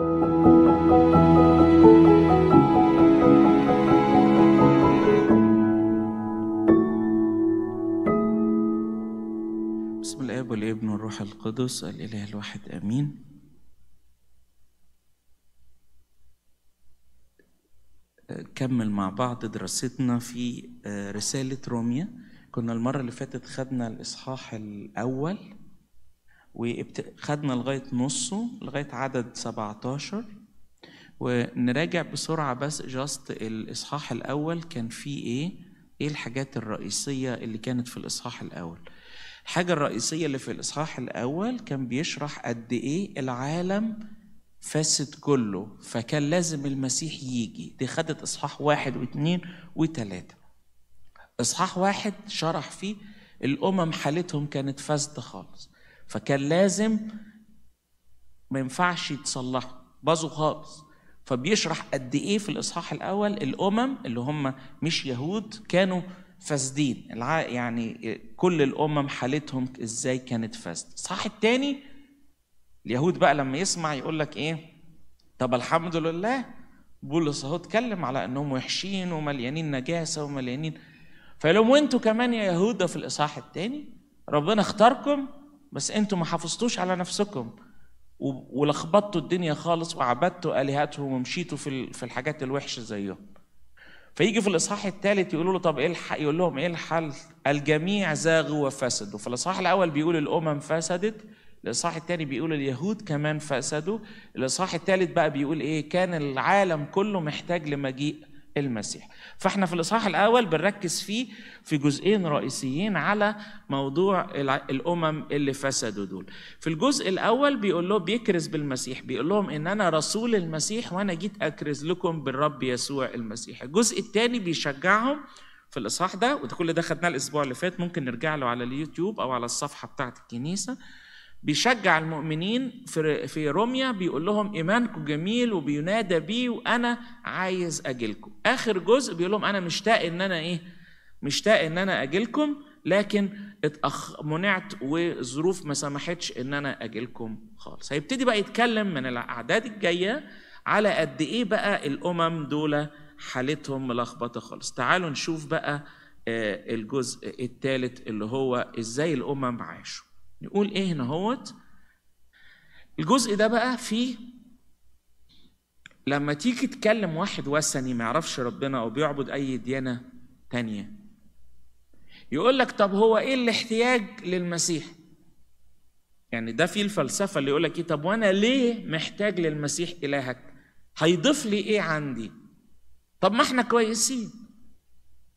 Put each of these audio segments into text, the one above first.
بسم الاب والابن والروح القدس الاله الواحد امين نكمل مع بعض دراستنا في آه، رسالة روميا كنا المرة اللي فاتت خدنا الإصحاح الأول وخدنا لغاية نصه لغاية عدد 17 ونراجع بسرعة بس جاست الإصحاح الأول كان فيه إيه؟ إيه الحاجات الرئيسية اللي كانت في الإصحاح الأول؟ الحاجة الرئيسية اللي في الإصحاح الأول كان بيشرح قد إيه العالم فاسد كله فكان لازم المسيح يجي دي خدت إصحاح واحد واثنين وثلاثة إصحاح واحد شرح فيه الأمم حالتهم كانت فاسدة خالص فكان لازم ما ينفعش يتصلحوا باظوا خالص فبيشرح قد ايه في الاصحاح الاول الامم اللي هم مش يهود كانوا فاسدين يعني كل الامم حالتهم ازاي كانت فاسده الاصحاح الثاني اليهود بقى لما يسمع يقول لك ايه طب الحمد لله بولس اهو اتكلم على انهم وحشين ومليانين نجاسه ومليانين فلو لهم وانتوا كمان يا يهود في الاصحاح الثاني ربنا اختاركم بس انتوا ما حافظتوش على نفسكم ولخبطتوا الدنيا خالص وعبدتوا الهتهم ومشيتوا في في الحاجات الوحشه زيهم. فيجي في الاصحاح الثالث يقولوا له طب ايه الحق يقول لهم ايه الحل؟ الجميع زاغوا وفسدوا، في الاصحاح الاول بيقول الامم فسدت، الاصحاح الثاني بيقول اليهود كمان فسدوا، الاصحاح الثالث بقى بيقول ايه؟ كان العالم كله محتاج لمجيء المسيح فاحنا في الاصحاح الاول بنركز فيه في جزئين رئيسيين على موضوع الامم اللي فسدوا دول في الجزء الاول بيقول له بيكرز بالمسيح بيقول لهم ان انا رسول المسيح وانا جيت اكرز لكم بالرب يسوع المسيح الجزء الثاني بيشجعهم في الاصحاح ده وده كل ده خدناه الاسبوع اللي فات ممكن نرجع له على اليوتيوب او على الصفحه بتاعه الكنيسه بيشجع المؤمنين في في روميا بيقول لهم ايمانكم جميل وبينادى بيه وانا عايز اجيلكم اخر جزء بيقول لهم انا مشتاق ان انا ايه مشتاق ان انا اجيلكم لكن اتأخ... منعت وظروف ما سمحتش ان انا اجيلكم خالص هيبتدي بقى يتكلم من الاعداد الجايه على قد ايه بقى الامم دول حالتهم ملخبطه خالص تعالوا نشوف بقى آه، الجزء الثالث اللي هو ازاي الامم عاشوا نقول ايه هنا هوت الجزء ده بقى فيه لما تيجي تكلم واحد وثني ما يعرفش ربنا او بيعبد اي ديانه تانيه يقول لك طب هو ايه الاحتياج للمسيح يعني ده فيه الفلسفه اللي يقول لك ايه طب وانا ليه محتاج للمسيح الهك هيضيف لي ايه عندي طب ما احنا كويسين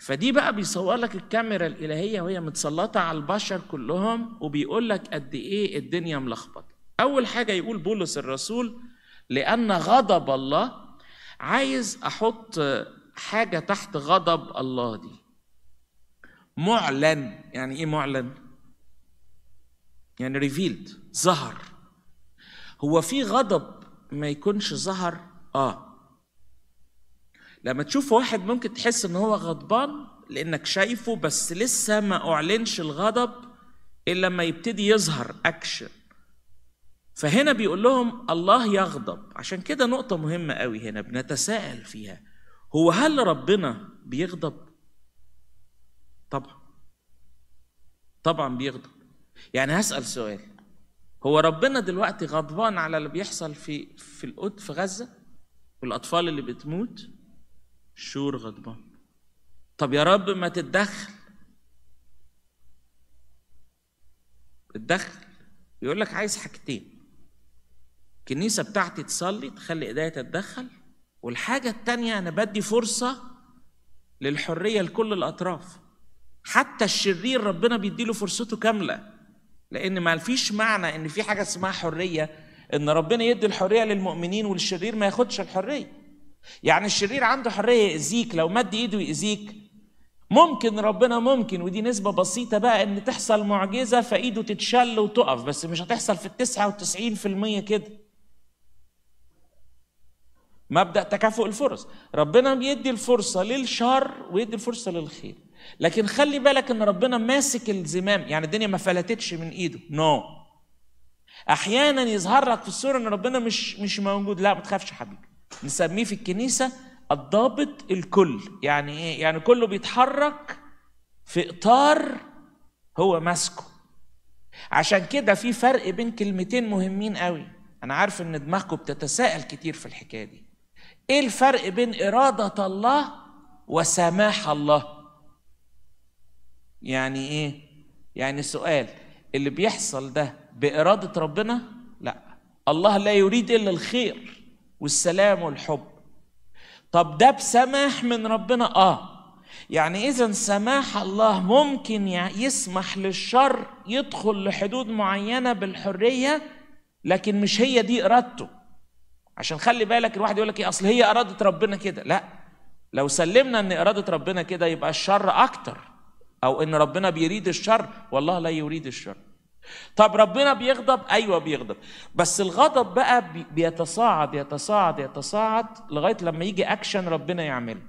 فدي بقى بيصور لك الكاميرا الالهيه وهي متسلطه على البشر كلهم وبيقول لك قد ايه الدنيا ملخبطه. اول حاجه يقول بولس الرسول لان غضب الله عايز احط حاجه تحت غضب الله دي. معلن، يعني ايه معلن؟ يعني ريفيلد، ظهر. هو في غضب ما يكونش ظهر؟ اه لما تشوف واحد ممكن تحس ان هو غضبان لانك شايفه بس لسه ما اعلنش الغضب الا لما يبتدي يظهر اكشن فهنا بيقول لهم الله يغضب عشان كده نقطة مهمة قوي هنا بنتساءل فيها هو هل ربنا بيغضب؟ طبعا طبعا بيغضب يعني هسأل سؤال هو ربنا دلوقتي غضبان على اللي بيحصل في في القدس في غزة والأطفال اللي بتموت شور غضبان طب يا رب ما تتدخل تدخل يقول لك عايز حاجتين الكنيسه بتاعتي تصلي تخلي ايديا تتدخل والحاجه الثانيه انا بدي فرصه للحريه لكل الاطراف حتى الشرير ربنا بيديله فرصته كامله لان ما فيش معنى ان في حاجه اسمها حريه ان ربنا يدي الحريه للمؤمنين والشرير ما ياخدش الحريه يعني الشرير عنده حريه يأذيك لو مد ايده يأذيك ممكن ربنا ممكن ودي نسبة بسيطة بقى ان تحصل معجزة فايده تتشل وتقف بس مش هتحصل في التسعة وتسعين في المية كده مبدأ تكافؤ الفرص ربنا بيدي الفرصة للشر ويدي الفرصة للخير لكن خلي بالك ان ربنا ماسك الزمام يعني الدنيا ما فلتتش من ايده نو no. احيانا يظهر لك في الصورة ان ربنا مش مش موجود لا ما تخافش حبيبي نسميه في الكنيسة الضابط الكل يعني إيه؟ يعني كله بيتحرك في إطار هو ماسكه عشان كده في فرق بين كلمتين مهمين قوي أنا عارف إن دماغكم بتتساءل كتير في الحكاية دي إيه الفرق بين إرادة الله وسماح الله يعني إيه يعني سؤال اللي بيحصل ده بإرادة ربنا لا الله لا يريد إلا الخير والسلام والحب طب ده بسماح من ربنا اه يعني اذا سماح الله ممكن يسمح للشر يدخل لحدود معينه بالحريه لكن مش هي دي ارادته عشان خلي بالك الواحد يقول لك ايه اصل هي اراده ربنا كده لا لو سلمنا ان اراده ربنا كده يبقى الشر اكتر او ان ربنا بيريد الشر والله لا يريد الشر طب ربنا بيغضب ايوه بيغضب بس الغضب بقى بيتصاعد يتصاعد يتصاعد لغايه لما يجي اكشن ربنا يعمله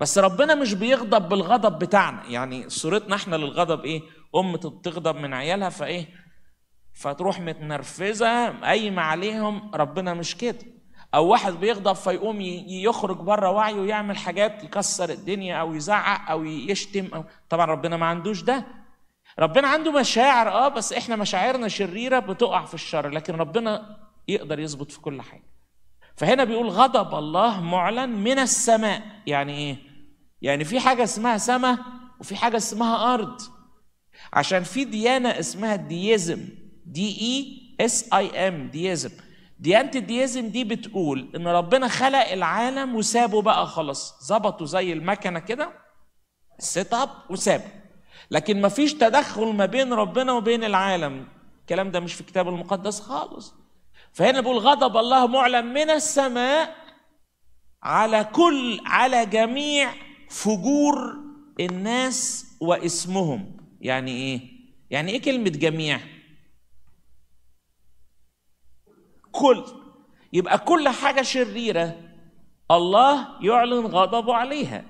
بس ربنا مش بيغضب بالغضب بتاعنا يعني صورتنا احنا للغضب ايه ام تغضب من عيالها فايه فتروح متنرفزه قايمه عليهم ربنا مش كده او واحد بيغضب فيقوم يخرج بره وعيه ويعمل حاجات يكسر الدنيا او يزعق او يشتم أو طبعا ربنا ما عندوش ده ربنا عنده مشاعر اه بس احنا مشاعرنا شريره بتقع في الشر لكن ربنا يقدر يظبط في كل حاجه فهنا بيقول غضب الله معلن من السماء يعني ايه يعني في حاجه اسمها سماء وفي حاجه اسمها ارض عشان في ديانه اسمها الديزم دي اي e اس اي ام ديزم ديانه الديزم دي بتقول ان ربنا خلق العالم وسابه بقى خلاص ظبطه زي المكنه كده سيت اب وسابه لكن ما فيش تدخل ما بين ربنا وبين العالم الكلام ده مش في الكتاب المقدس خالص فهنا بيقول غضب الله معلن من السماء على كل على جميع فجور الناس واسمهم يعني ايه يعني ايه كلمه جميع كل يبقى كل حاجه شريره الله يعلن غضبه عليها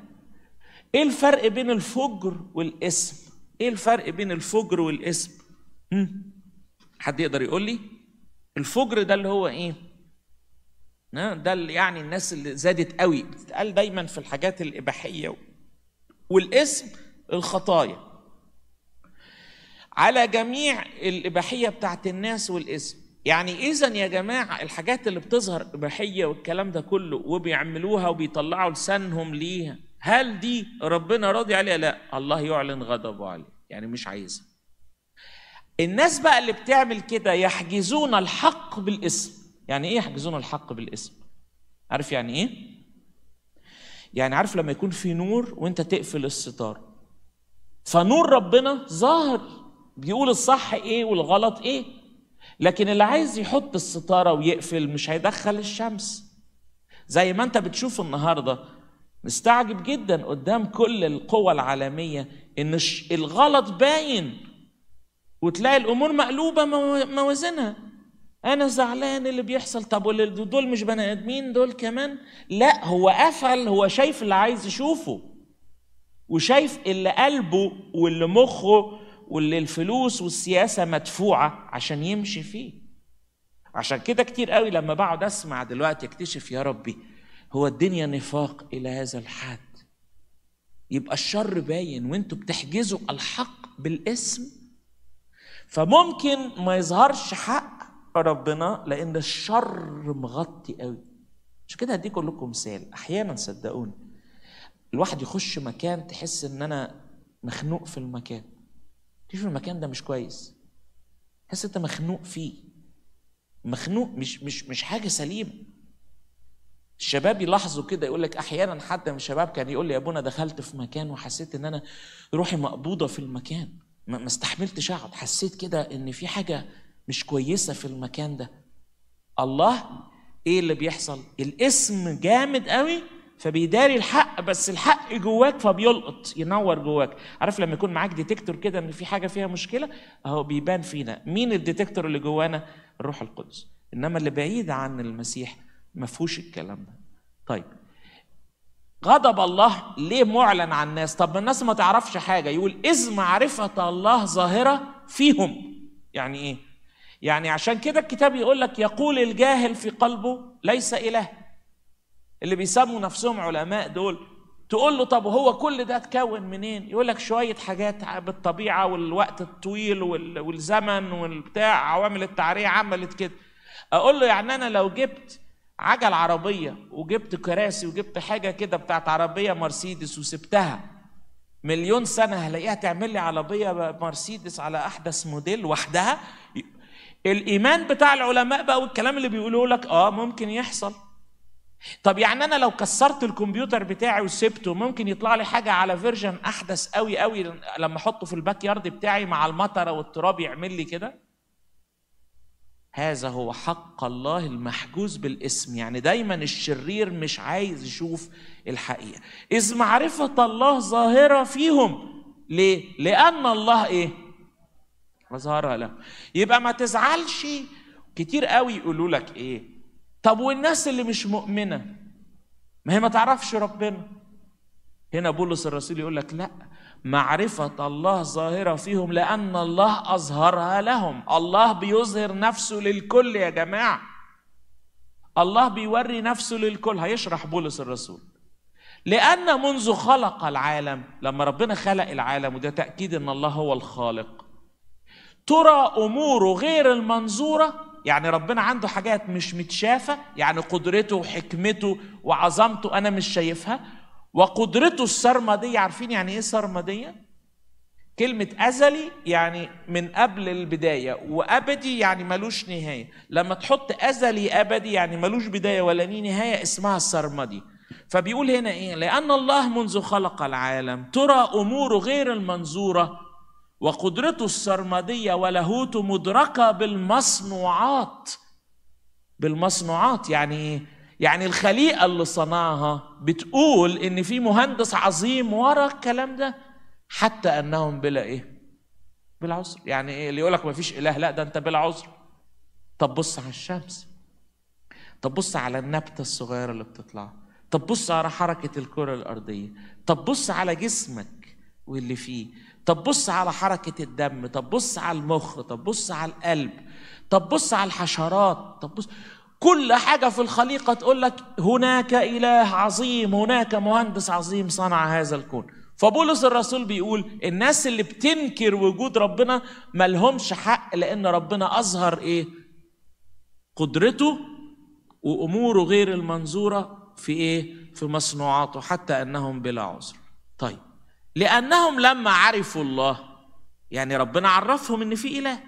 ايه الفرق بين الفجر والاسم ايه الفرق بين الفجر والاسم حد يقدر يقول لي الفجر ده اللي هو ايه ده اللي يعني الناس اللي زادت قوي بتتقال دايما في الحاجات الاباحيه والاسم الخطايا على جميع الاباحيه بتاعت الناس والاسم يعني اذا يا جماعه الحاجات اللي بتظهر اباحيه والكلام ده كله وبيعملوها وبيطلعوا لسانهم ليها هل دي ربنا راضي عليها لا الله يعلن غضبه عليه يعني مش عايزها الناس بقى اللي بتعمل كده يحجزون الحق بالاسم يعني ايه يحجزون الحق بالاسم عارف يعني ايه يعني عارف لما يكون في نور وانت تقفل الستار فنور ربنا ظاهر بيقول الصح ايه والغلط ايه لكن اللي عايز يحط الستاره ويقفل مش هيدخل الشمس زي ما انت بتشوف النهارده مستعجب جدا قدام كل القوى العالمية إن الغلط باين وتلاقي الأمور مقلوبة موازينها أنا زعلان اللي بيحصل طب دول مش بني آدمين دول كمان لا هو قفل هو شايف اللي عايز يشوفه وشايف اللي قلبه واللي مخه واللي الفلوس والسياسة مدفوعة عشان يمشي فيه عشان كده كتير قوي لما بقعد أسمع دلوقتي أكتشف يا ربي هو الدنيا نفاق الى هذا الحد يبقى الشر باين وانتوا بتحجزوا الحق بالاسم فممكن ما يظهرش حق ربنا لان الشر مغطي قوي مش كده هديك لكم مثال احيانا صدقوني الواحد يخش مكان تحس ان انا مخنوق في المكان تشوف المكان ده مش كويس تحس انت مخنوق فيه مخنوق مش مش مش حاجه سليمه الشباب يلاحظوا كده يقول لك احيانا حتى من الشباب كان يقول لي يا ابونا دخلت في مكان وحسيت ان انا روحي مقبوضه في المكان ما استحملتش اقعد حسيت كده ان في حاجه مش كويسه في المكان ده الله ايه اللي بيحصل الاسم جامد قوي فبيداري الحق بس الحق جواك فبيلقط ينور جواك عارف لما يكون معاك ديتكتور كده ان في حاجه فيها مشكله اهو بيبان فينا مين الديتكتور اللي جوانا الروح القدس انما اللي بعيد عن المسيح ما فيهوش الكلام ده طيب غضب الله ليه معلن على الناس طب الناس ما تعرفش حاجة يقول إذ معرفة الله ظاهرة فيهم يعني إيه يعني عشان كده الكتاب يقول لك يقول الجاهل في قلبه ليس إله اللي بيسموا نفسهم علماء دول تقول له طب هو كل ده اتكون منين يقول لك شوية حاجات بالطبيعة والوقت الطويل والزمن والبتاع عوامل التعرية عملت كده أقول له يعني أنا لو جبت عجل عربية وجبت كراسي وجبت حاجة كده بتاعت عربية مرسيدس وسبتها مليون سنة هلاقيها تعمل لي عربية مرسيدس على أحدث موديل وحدها الإيمان بتاع العلماء بقى والكلام اللي بيقولوا لك آه ممكن يحصل طب يعني أنا لو كسرت الكمبيوتر بتاعي وسبته ممكن يطلع لي حاجة على فيرجن أحدث قوي قوي لما أحطه في الباك يارد بتاعي مع المطرة والتراب يعمل لي كده هذا هو حق الله المحجوز بالاسم يعني دايما الشرير مش عايز يشوف الحقيقة إذ معرفة الله ظاهرة فيهم ليه؟ لأن الله إيه؟ أظهرها لهم يبقى ما تزعلش كتير قوي يقولوا لك إيه؟ طب والناس اللي مش مؤمنة ما هي ما تعرفش ربنا هنا بولس الرسول يقول لك لأ معرفة الله ظاهرة فيهم لأن الله أظهرها لهم الله بيظهر نفسه للكل يا جماعة الله بيوري نفسه للكل هيشرح بولس الرسول لأن منذ خلق العالم لما ربنا خلق العالم وده تأكيد أن الله هو الخالق ترى أموره غير المنظورة يعني ربنا عنده حاجات مش متشافة يعني قدرته وحكمته وعظمته أنا مش شايفها وقدرته السرمدية عارفين يعني ايه سرمدية؟ كلمة أزلي يعني من قبل البداية وأبدي يعني ملوش نهاية لما تحط أزلي أبدي يعني ملوش بداية ولا نهاية اسمها السرمدي فبيقول هنا إيه لأن الله منذ خلق العالم ترى أموره غير المنظورة وقدرته السرمدية ولاهوته مدركة بالمصنوعات بالمصنوعات يعني إيه يعني الخليقه اللي صنعها بتقول ان في مهندس عظيم ورا الكلام ده حتى انهم بلا ايه بلا عذر يعني ايه اللي يقول لك ما فيش اله لا ده انت بلا عذر طب بص على الشمس طب بص على النبته الصغيره اللي بتطلع طب بص على حركه الكره الارضيه طب بص على جسمك واللي فيه طب بص على حركة الدم طب بص على المخ طب بص على القلب طب بص على الحشرات طب بص كل حاجة في الخليقة تقول لك هناك إله عظيم هناك مهندس عظيم صنع هذا الكون فبولس الرسول بيقول الناس اللي بتنكر وجود ربنا ملهمش حق لأن ربنا أظهر إيه قدرته وأموره غير المنظورة في إيه في مصنوعاته حتى أنهم بلا عذر طيب لأنهم لما عرفوا الله يعني ربنا عرفهم إن في إله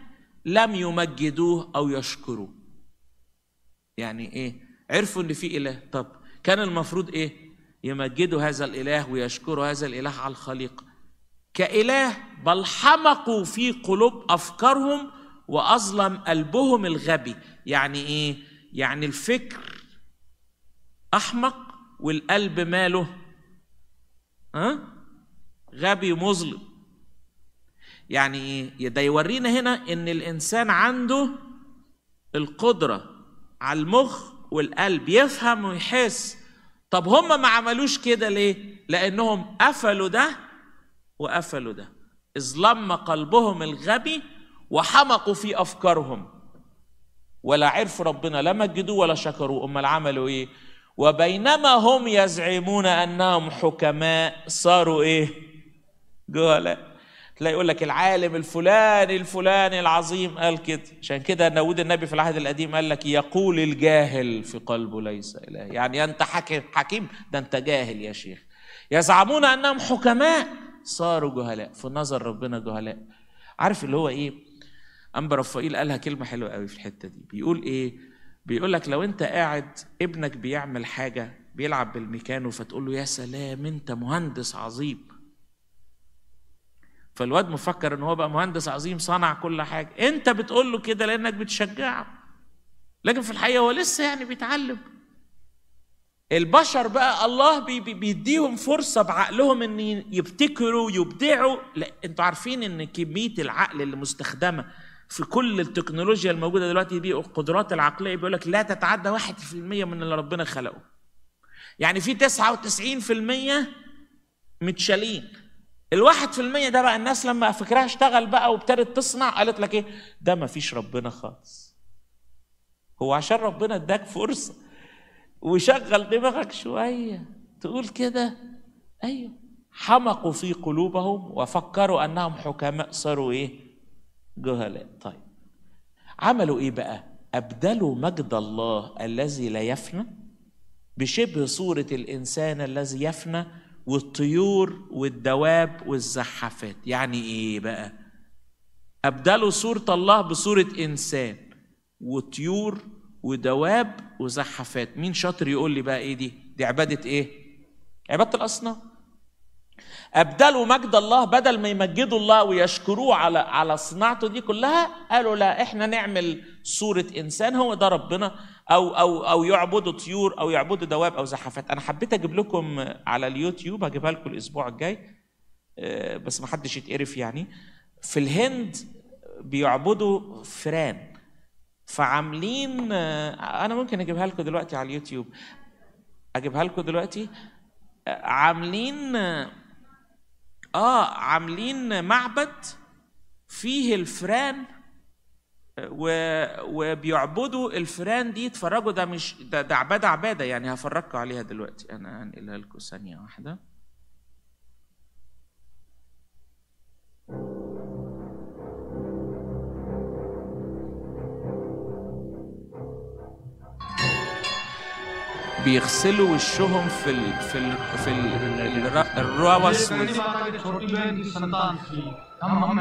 لم يمجدوه أو يشكروه يعني ايه عرفوا ان في اله طب كان المفروض ايه يمجدوا هذا الاله ويشكروا هذا الاله على الخليقه كاله بل حمقوا في قلوب افكارهم واظلم قلبهم الغبي يعني ايه يعني الفكر احمق والقلب ماله ها غبي مظلم يعني ايه ده يورينا هنا ان الانسان عنده القدره على المخ والقلب يفهم ويحس طب هم ما عملوش كده ليه؟ لأنهم قفلوا ده وقفلوا ده إذ لم قلبهم الغبي وحمقوا في أفكارهم ولا عرفوا ربنا لا مجدوه ولا شكروا أمال عملوا إيه؟ وبينما هم يزعمون أنهم حكماء صاروا إيه؟ جهلاء تلاقي يقول لك العالم الفلاني الفلاني العظيم قال كده عشان كده داود النبي في العهد القديم قال لك يقول الجاهل في قلبه ليس إله يعني أنت حكيم حكيم ده أنت جاهل يا شيخ يزعمون أنهم حكماء صاروا جهلاء في نظر ربنا جهلاء عارف اللي هو إيه أنبا رفائيل قالها كلمة حلوة قوي في الحتة دي بيقول إيه بيقول لك لو أنت قاعد ابنك بيعمل حاجة بيلعب بالميكانو فتقول له يا سلام أنت مهندس عظيم فالواد مفكر ان هو بقى مهندس عظيم صنع كل حاجه انت بتقول له كده لانك بتشجعه لكن في الحقيقه هو لسه يعني بيتعلم البشر بقى الله بيديهم فرصه بعقلهم ان يبتكروا يبدعوا لا انتوا عارفين ان كميه العقل اللي مستخدمه في كل التكنولوجيا الموجوده دلوقتي دي القدرات العقليه بيقول لك لا تتعدى 1% من اللي ربنا خلقه يعني في 99% متشالين الواحد في المية ده بقى الناس لما فكرها اشتغل بقى وابتدت تصنع قالت لك ايه ده مفيش ربنا خالص هو عشان ربنا اداك فرصة وشغل دماغك شوية تقول كده ايوه حمقوا في قلوبهم وفكروا انهم حكماء صاروا ايه جهلاء طيب عملوا ايه بقى ابدلوا مجد الله الذي لا يفنى بشبه صورة الانسان الذي يفنى والطيور والدواب والزحافات يعني ايه بقى ابدلوا صوره الله بصوره انسان وطيور ودواب وزحافات مين شاطر يقول لي بقى ايه دي دي عباده ايه عباده الاصنام أبدلوا مجد الله بدل ما يمجدوا الله ويشكروه على على صناعته دي كلها قالوا لا احنا نعمل صورة إنسان هو ده ربنا أو أو أو يعبدوا طيور أو يعبدوا دواب أو زحافات أنا حبيت أجيب لكم على اليوتيوب هجيبها لكم الأسبوع الجاي آه، بس ما حدش يتقرف يعني في الهند بيعبدوا فران فعاملين آه، أنا ممكن أجيبها لكم دلوقتي على اليوتيوب أجيبها لكم دلوقتي آه، عاملين اه عاملين معبد فيه الفران وبيعبدوا الفران دي اتفرجوا ده مش ده, ده عباده عباده يعني هفرجكم عليها دلوقتي انا هنقلها لكم ثانيه واحده بيغسلوا وشهم في الـ في الـ في الروس هم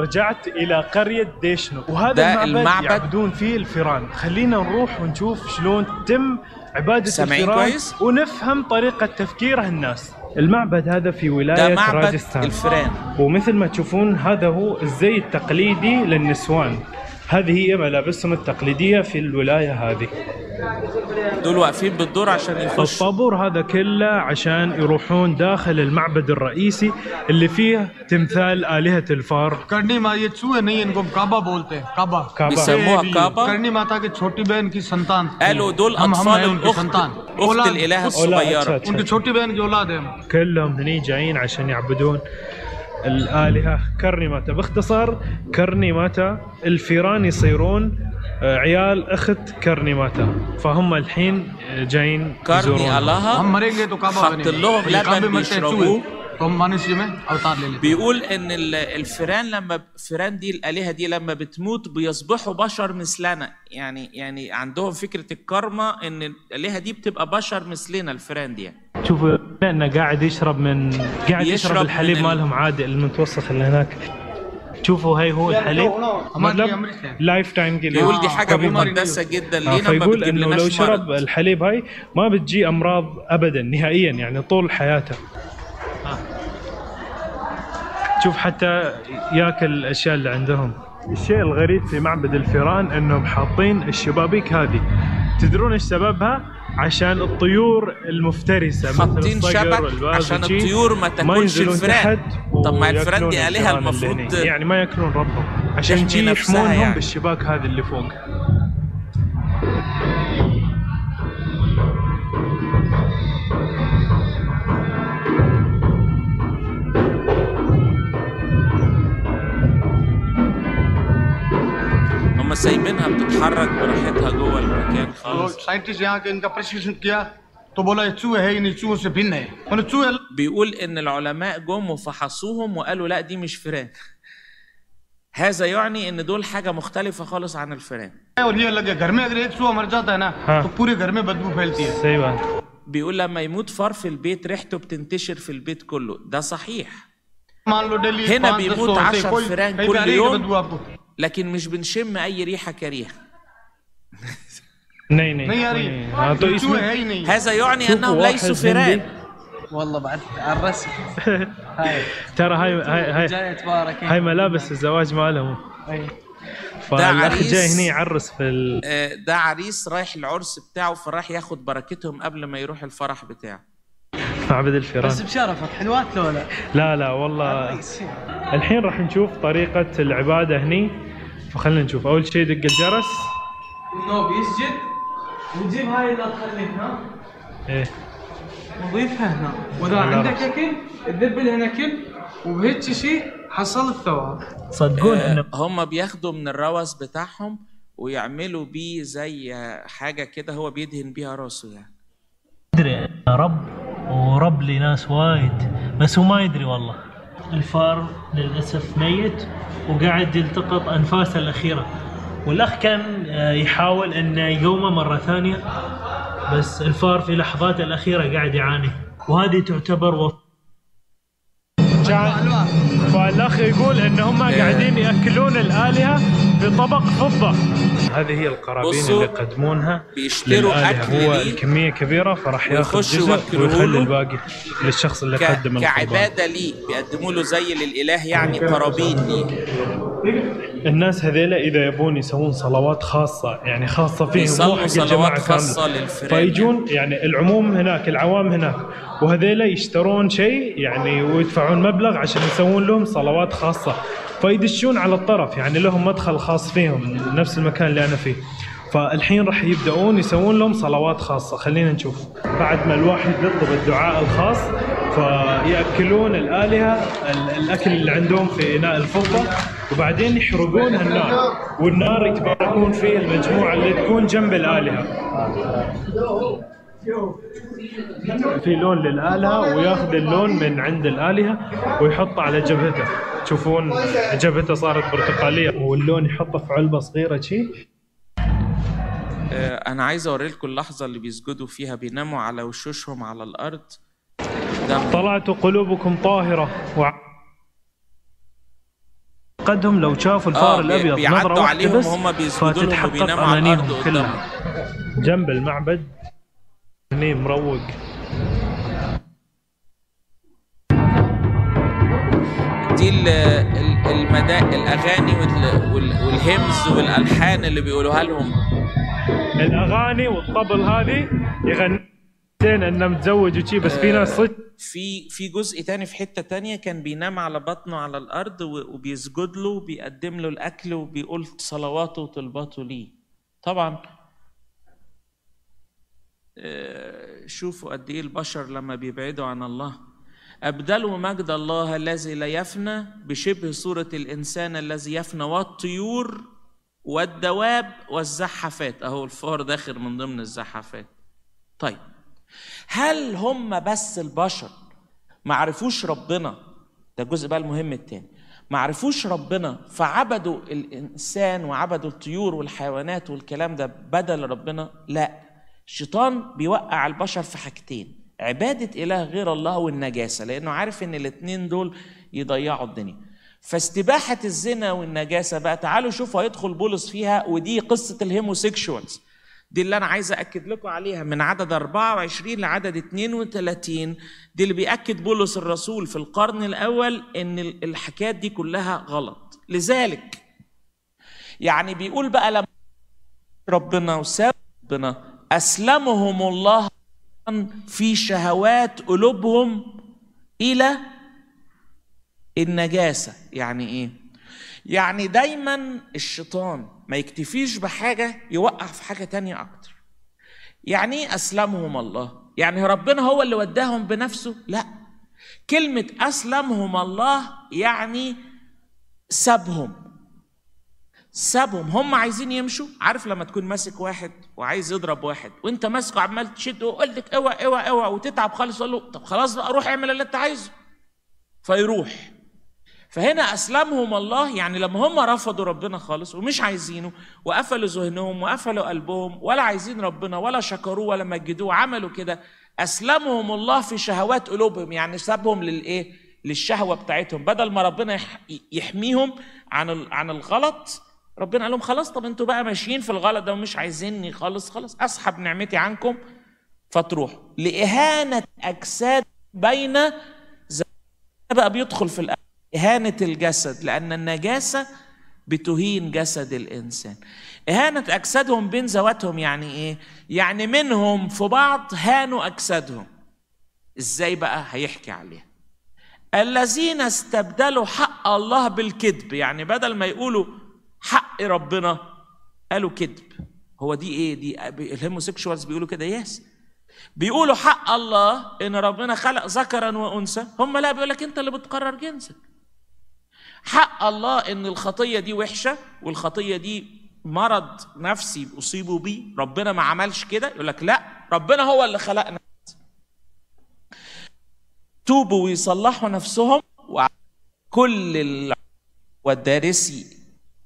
رجعت إلى قرية ديشنو وهذا ده المعبد, المعبد يعبدون فيه الفيران خلينا نروح ونشوف شلون تم عبادة الفيران كويس؟ ونفهم طريقة تفكير هالناس المعبد هذا في ولاية راجستان الفرين ومثل ما تشوفون هذا هو الزي التقليدي للنسوان هذه هي ملابسهم التقليدية في الولاية هذه دول واقفين بالدور عشان يخشوا الطابور هذا كله عشان يروحون داخل المعبد الرئيسي اللي فيه تمثال آلهة الفار كرني ما يتسوى चूहे नहीं كابا بولته كابا يسموها كابا كرني ما تاكي छोटी بين كي سنتان قالوا دول أطفال الأخت أخت الإله الإلهة الصغيرة كلهم هني جايين عشان يعبدون الآلهة كرني ماتا باختصار كرني ماتا الفيران يصيرون آه، عيال أخت كرني ماتا فهم الحين آه، جايين كرني الله حط لهم لبن يشربوه اوتار بيقول ان الفيران لما الفيران دي الالهه دي لما بتموت بيصبحوا بشر مثلنا يعني يعني عندهم فكره الكارما ان الالهه دي بتبقى بشر مثلنا الفيران دي يعني. شوفوا انه قاعد يشرب من قاعد يشرب, يشرب الحليب مالهم عادي المتوسط اللي هناك شوفوا هاي هو الحليب لايف تايم بيقول دي حاجه مقدسه جدا لينا آه، ما فيقول انه لو شرب مرض. الحليب هاي ما بتجي امراض ابدا نهائيا يعني طول حياته تشوف حتى ياكل الاشياء اللي عندهم الشيء الغريب في معبد الفيران انهم حاطين الشبابيك هذه تدرون ايش سببها عشان الطيور المفترسه حاطين شبك عشان الطيور ما تاكلش الفئران طب ما الفئران دي الهه المفروض يعني ما ياكلون ربهم عشان يحمونهم يعني. بالشباك هذه اللي فوق هم سايبينها بتتحرك براحتها جوه المكان خالص ساينتست यहाँ के इनका प्रशिक्षण किया تو بولا चूहे है इन चूहों से भिन्न है चूहे بيقول ان العلماء جم وفحصوهم وقالوا لا دي مش فئران هذا يعني ان دول حاجه مختلفه خالص عن الفئران اور یہ لگے گھر میں اگر ایک एक مر جاتا ہے نا تو پورے گھر میں بدبو پھیلتی ہے صحیح بات بيقول لما يموت فار في البيت ريحته بتنتشر في البيت كله ده صحيح هنا بيموت عشر فران كل يوم لكن مش بنشم اي ريحه كريهه هذا يعني انهم ليسوا فيران والله بعد الرسم هاي ترى هاي هاي هاي هاي ملابس الزواج مالهم فالاخ جاي هنا يعرس في ال... ده آه، عريس رايح العرس بتاعه فراح ياخد بركتهم قبل ما يروح الفرح بتاعه معبد الفيران بس بشرفك حلوات لولا لا لا والله الحين راح نشوف طريقه العباده هني فخلنا نشوف اول شيء دق الجرس انه بيسجد ونجيب هاي اللي تخليها ايه نضيفها هنا واذا عندك اكل تذبل هنا كل وبهيك شيء حصل الثواب صدقون آه هم بياخذوا من الروث بتاعهم ويعملوا بيه زي آه، حاجه كده هو بيدهن بيها راسه يعني يدري رب ورب لناس وايد بس هو ما يدري والله الفار للاسف ميت وقاعد يلتقط انفاسه الاخيره والاخ كان آه، يحاول انه يقومه مره ثانيه بس الفار في لحظاته الاخيره قاعد يعاني وهذه تعتبر وف... فالاخ يقول ان هم قاعدين ياكلون الالهه في طبق فضة هذه هي القرابين اللي يقدمونها بيشتروا اكل هو الكميه كبيره فراح ياخذ جزء ويخلي الباقي للشخص اللي قدم القربان كعباده ليه بيقدموا له زي للاله يعني قرابين ليه الناس هذيلا اذا يبون يسوون صلوات خاصه يعني خاصه فيهم يسوون صلوات الجماعه خاصه للفريق فيجون يعني العموم هناك العوام هناك وهذيلا يشترون شيء يعني ويدفعون مبلغ عشان يسوون لهم صلوات خاصه فيدشون على الطرف يعني لهم مدخل خاص فيهم نفس المكان اللي انا فيه فالحين راح يبداون يسوون لهم صلوات خاصه خلينا نشوف بعد ما الواحد يطلب الدعاء الخاص فياكلون الالهه الاكل اللي عندهم في اناء الفضه وبعدين يحرقونها النار والنار يتباركون فيه المجموعه اللي تكون جنب الالهه في لون للآلهة وياخذ اللون من عند الآلهة ويحطه على جبهته تشوفون جبهته صارت برتقالية واللون يحطه في علبة صغيرة شي آه، أنا عايز أوري لكم اللحظة اللي بيسجدوا فيها بيناموا على وشوشهم على الأرض طلعت قلوبكم طاهرة وع- قدهم لو شافوا آه، الفار الابيض نظره واحده بس وهم فتتحقق امانيهم كلها جنب المعبد هني مروق دي المدا... الاغاني والهمز والالحان اللي بيقولوها لهم الاغاني والطبل هذه يغني زين انه متزوج وشي بس في ناس صدق في في جزء تاني في حته تانية كان بينام على بطنه على الارض وبيسجد له وبيقدم له الاكل وبيقول صلواته وطلباته ليه طبعا آه، شوفوا قد ايه البشر لما بيبعدوا عن الله ابدلوا مجد الله الذي لا يفنى بشبه صوره الانسان الذي يفنى والطيور والدواب والزحافات اهو الفار داخل من ضمن الزحافات طيب هل هم بس البشر ما عرفوش ربنا ده الجزء بقى المهم التاني ما عرفوش ربنا فعبدوا الانسان وعبدوا الطيور والحيوانات والكلام ده بدل ربنا لا الشيطان بيوقع البشر في حاجتين عبادة إله غير الله والنجاسة لأنه عارف إن الاتنين دول يضيعوا الدنيا فاستباحة الزنا والنجاسة بقى تعالوا شوفوا هيدخل بولس فيها ودي قصة الهيموسيكشوالز دي اللي انا عايز اكد لكم عليها من عدد 24 لعدد 32 دي اللي بياكد بولس الرسول في القرن الاول ان الحكايات دي كلها غلط لذلك يعني بيقول بقى لما ربنا وساب ربنا اسلمهم الله في شهوات قلوبهم الى النجاسه يعني ايه يعني دايما الشيطان ما يكتفيش بحاجة يوقع في حاجة تانية أكتر يعني إيه أسلمهم الله؟ يعني ربنا هو اللي وداهم بنفسه؟ لا كلمة أسلمهم الله يعني سابهم سابهم هم عايزين يمشوا عارف لما تكون ماسك واحد وعايز يضرب واحد وانت ماسكه عمال تشده ويقول لك اوعى اوعى اوعى وتتعب خالص تقول له طب خلاص بقى روح اعمل اللي انت عايزه فيروح فهنا اسلمهم الله يعني لما هم رفضوا ربنا خالص ومش عايزينه وقفلوا ذهنهم وقفلوا قلبهم ولا عايزين ربنا ولا شكروه ولا مجدوه عملوا كده اسلمهم الله في شهوات قلوبهم يعني سابهم للايه للشهوه بتاعتهم بدل ما ربنا يحميهم عن عن الغلط ربنا قال لهم خلاص طب انتوا بقى ماشيين في الغلط ده ومش عايزيني خالص خلاص اسحب نعمتي عنكم فتروحوا لاهانه اجساد بين بقى بيدخل في الأرض. إهانة الجسد لأن النجاسة بتهين جسد الإنسان إهانة أجسادهم بين ذواتهم يعني إيه؟ يعني منهم في بعض هانوا أجسادهم إزاي بقى هيحكي عليها الذين استبدلوا حق الله بالكذب يعني بدل ما يقولوا حق ربنا قالوا كذب هو دي ايه دي الهيموسيكشوالز بيقولوا كده ياس بيقولوا حق الله ان ربنا خلق ذكرا وانثى هم لا بيقول لك انت اللي بتقرر جنسك حق الله ان الخطيه دي وحشه والخطيه دي مرض نفسي اصيبوا بيه ربنا ما عملش كده يقول لك لا ربنا هو اللي خلقنا توبوا ويصلحوا نفسهم وكل والدارسي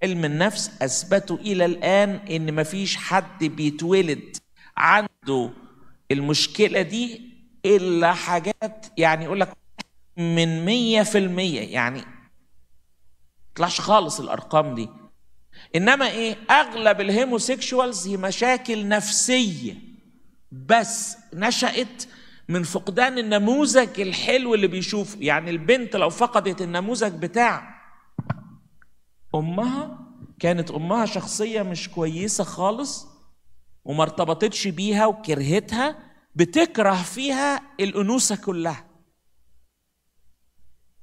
علم النفس اثبتوا الى الان ان مفيش حد بيتولد عنده المشكله دي الا حاجات يعني يقول لك من 100% يعني تطلعش خالص الارقام دي انما ايه اغلب الهيموسيكشوالز هي مشاكل نفسيه بس نشات من فقدان النموذج الحلو اللي بيشوفه يعني البنت لو فقدت النموذج بتاع امها كانت امها شخصيه مش كويسه خالص وما ارتبطتش بيها وكرهتها بتكره فيها الانوثه كلها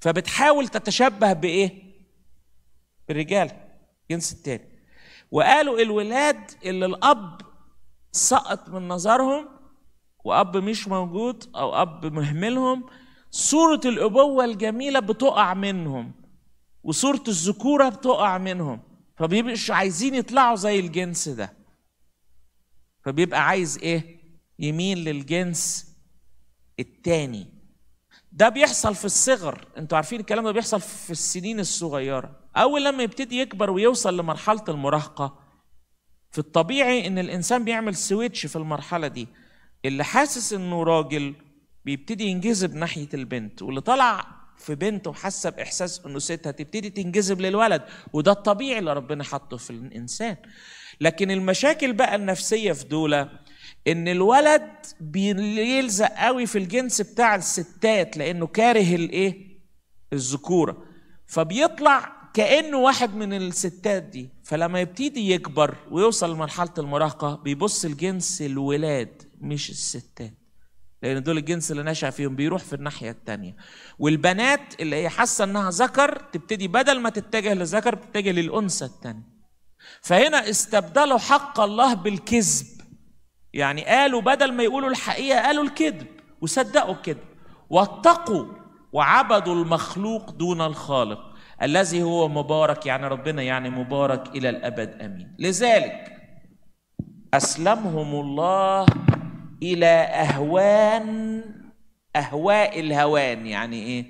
فبتحاول تتشبه بايه الرجال الجنس الثاني وقالوا الولاد اللي الاب سقط من نظرهم واب مش موجود او اب مهملهم صوره الابوه الجميله بتقع منهم وصوره الذكوره بتقع منهم فبيبقوا عايزين يطلعوا زي الجنس ده فبيبقى عايز ايه يميل للجنس التاني ده بيحصل في الصغر انتوا عارفين الكلام ده بيحصل في السنين الصغيره أول لما يبتدي يكبر ويوصل لمرحلة المراهقة في الطبيعي إن الإنسان بيعمل سويتش في المرحلة دي اللي حاسس إنه راجل بيبتدي ينجذب ناحية البنت واللي طلع في بنت وحاسة بإحساس إنه ست هتبتدي تنجذب للولد وده الطبيعي اللي ربنا حطه في الإنسان لكن المشاكل بقى النفسية في دولة ان الولد بيلزق قوي في الجنس بتاع الستات لانه كاره الايه الذكوره فبيطلع كانه واحد من الستات دي فلما يبتدي يكبر ويوصل لمرحله المراهقه بيبص لجنس الولاد مش الستات لان دول الجنس اللي نشا فيهم بيروح في الناحيه الثانيه والبنات اللي هي حاسه انها ذكر تبتدي بدل ما تتجه للذكر تتجه للانثى الثانيه فهنا استبدلوا حق الله بالكذب يعني قالوا بدل ما يقولوا الحقيقه قالوا الكذب وصدقوا الكذب واتقوا وعبدوا المخلوق دون الخالق الذي هو مبارك يعني ربنا يعني مبارك الى الابد امين لذلك اسلمهم الله الى اهوان اهواء الهوان يعني ايه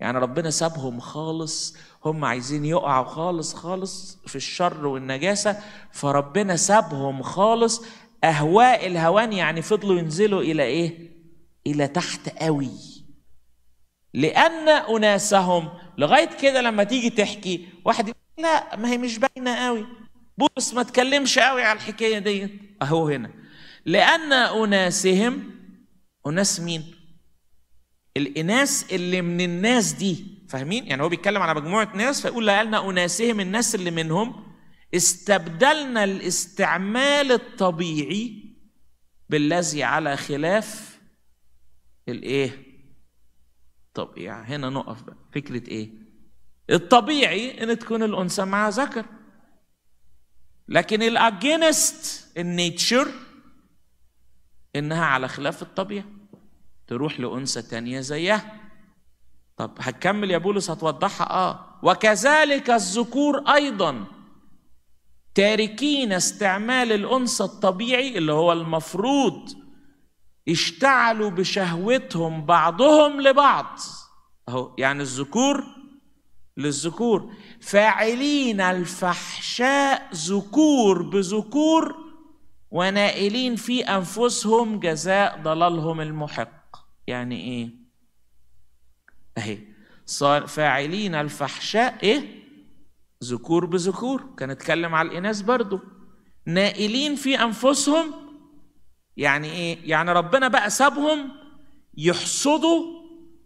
يعني ربنا سابهم خالص هم عايزين يقعوا خالص خالص في الشر والنجاسه فربنا سابهم خالص اهواء الهوان يعني فضلوا ينزلوا الى ايه الى تحت قوي لان اناسهم لغايه كده لما تيجي تحكي واحد لا ما هي مش باينه قوي بص ما تكلمش قوي على الحكايه ديت اهو هنا لان اناسهم اناس مين الاناس اللي من الناس دي فاهمين يعني هو بيتكلم على مجموعه ناس فيقول لان اناسهم الناس اللي منهم استبدلنا الاستعمال الطبيعي بالذي على خلاف الايه طب يعني هنا نقف بقى فكرة ايه الطبيعي ان تكون الانثى مع ذكر لكن الاجينست النيتشر انها على خلاف الطبيعه تروح لانثى تانية زيها طب هتكمل يا بولس هتوضحها اه وكذلك الذكور ايضا تاركين استعمال الانثى الطبيعي اللي هو المفروض اشتعلوا بشهوتهم بعضهم لبعض اهو يعني الذكور للذكور فاعلين الفحشاء ذكور بذكور ونائلين في انفسهم جزاء ضلالهم المحق يعني ايه اهي صار فاعلين الفحشاء ايه ذكور بذكور كان اتكلم على الاناث برضو نائلين في انفسهم يعني ايه يعني ربنا بقى سابهم يحصدوا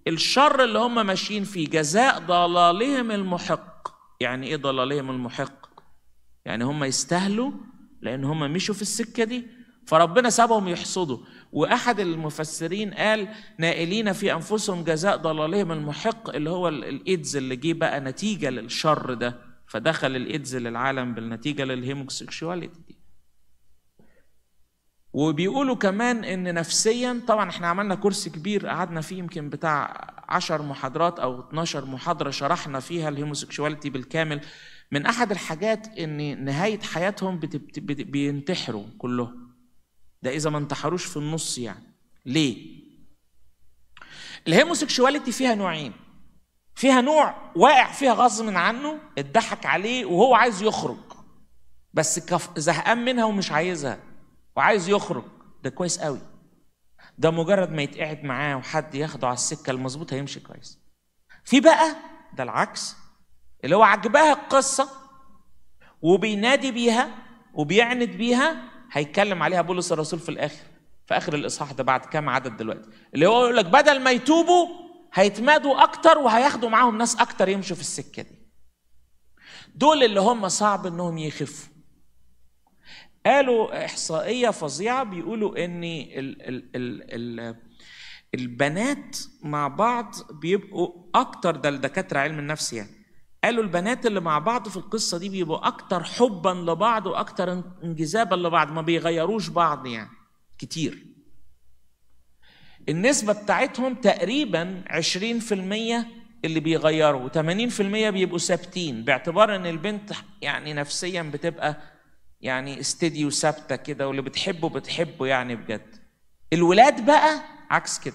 الشر اللي هم ماشيين فيه جزاء ضلالهم المحق يعني ايه ضلالهم المحق يعني هم يستاهلوا لان هم مشوا في السكه دي فربنا سابهم يحصدوا واحد المفسرين قال نائلين في انفسهم جزاء ضلالهم المحق اللي هو الايدز اللي جه بقى نتيجه للشر ده فدخل الايدز للعالم بالنتيجه دي وبيقولوا كمان ان نفسيا طبعا احنا عملنا كورس كبير قعدنا فيه يمكن بتاع 10 محاضرات او 12 محاضره شرحنا فيها الهوموسيكشواليتي بالكامل من احد الحاجات ان نهايه حياتهم بينتحروا كلهم ده اذا ما انتحروش في النص يعني ليه الهوموسيكشواليتي فيها نوعين فيها نوع واقع فيها غصب عنه اتضحك عليه وهو عايز يخرج بس زهقان منها ومش عايزها وعايز يخرج ده كويس قوي ده مجرد ما يتقعد معاه وحد ياخده على السكه المظبوط هيمشي كويس في بقى ده العكس اللي هو عجبها القصه وبينادي بيها وبيعند بيها هيتكلم عليها بولس الرسول في الاخر في اخر الاصحاح ده بعد كام عدد دلوقتي اللي هو يقول لك بدل ما يتوبوا هيتمادوا اكتر وهياخدوا معاهم ناس اكتر يمشوا في السكه دي دول اللي هم صعب انهم يخفوا قالوا احصائيه فظيعه بيقولوا ان ال ال ال ال البنات مع بعض بيبقوا اكتر ده الدكاتره علم النفس يعني قالوا البنات اللي مع بعض في القصه دي بيبقوا اكتر حبا لبعض واكتر انجذابا لبعض ما بيغيروش بعض يعني كتير النسبه بتاعتهم تقريبا 20% اللي بيغيروا و80% بيبقوا ثابتين باعتبار ان البنت يعني نفسيا بتبقى يعني استديو ثابته كده واللي بتحبه بتحبه يعني بجد الولاد بقى عكس كده